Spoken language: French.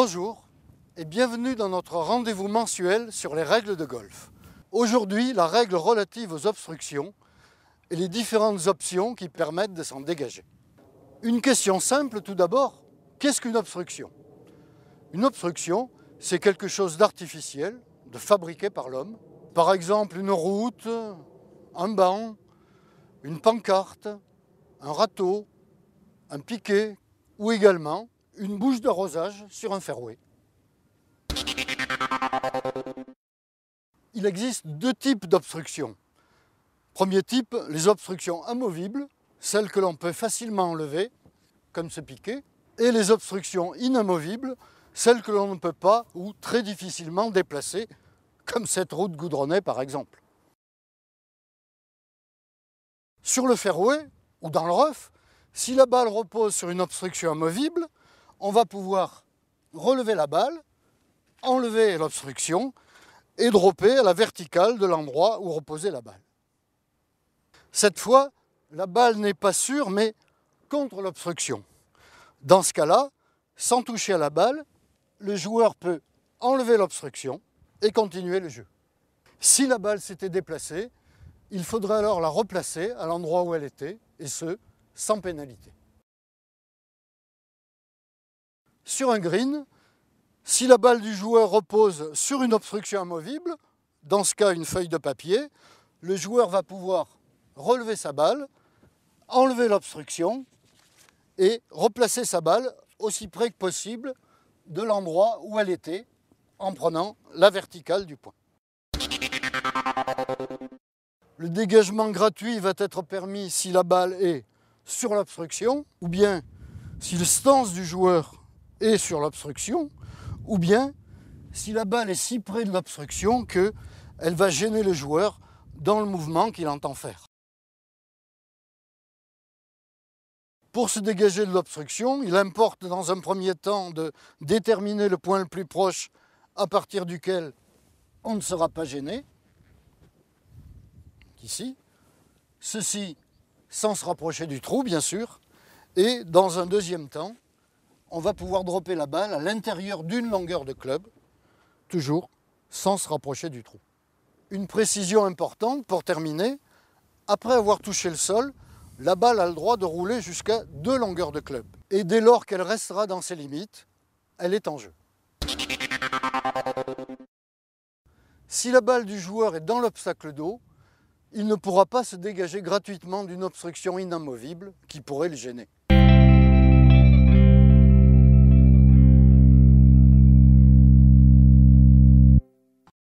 Bonjour et bienvenue dans notre rendez-vous mensuel sur les règles de golf. Aujourd'hui, la règle relative aux obstructions et les différentes options qui permettent de s'en dégager. Une question simple tout d'abord, qu'est-ce qu'une obstruction Une obstruction, c'est quelque chose d'artificiel, de fabriqué par l'homme. Par exemple, une route, un banc, une pancarte, un râteau, un piquet ou également une bouche rosage sur un fairway. Il existe deux types d'obstructions. Premier type, les obstructions amovibles, celles que l'on peut facilement enlever, comme ce piquet, et les obstructions inamovibles, celles que l'on ne peut pas ou très difficilement déplacer, comme cette route goudronnée par exemple. Sur le fairway ou dans le ref, si la balle repose sur une obstruction amovible, on va pouvoir relever la balle, enlever l'obstruction et dropper à la verticale de l'endroit où reposait la balle. Cette fois, la balle n'est pas sûre, mais contre l'obstruction. Dans ce cas-là, sans toucher à la balle, le joueur peut enlever l'obstruction et continuer le jeu. Si la balle s'était déplacée, il faudrait alors la replacer à l'endroit où elle était, et ce, sans pénalité. sur un green. Si la balle du joueur repose sur une obstruction amovible, dans ce cas une feuille de papier, le joueur va pouvoir relever sa balle, enlever l'obstruction et replacer sa balle aussi près que possible de l'endroit où elle était en prenant la verticale du point. Le dégagement gratuit va être permis si la balle est sur l'obstruction ou bien si le stance du joueur et sur l'obstruction, ou bien si la balle est si près de l'obstruction qu'elle va gêner le joueur dans le mouvement qu'il entend faire. Pour se dégager de l'obstruction, il importe dans un premier temps de déterminer le point le plus proche à partir duquel on ne sera pas gêné. Ici. Ceci sans se rapprocher du trou, bien sûr. Et dans un deuxième temps, on va pouvoir dropper la balle à l'intérieur d'une longueur de club, toujours sans se rapprocher du trou. Une précision importante pour terminer, après avoir touché le sol, la balle a le droit de rouler jusqu'à deux longueurs de club. Et dès lors qu'elle restera dans ses limites, elle est en jeu. Si la balle du joueur est dans l'obstacle d'eau, il ne pourra pas se dégager gratuitement d'une obstruction inamovible qui pourrait le gêner.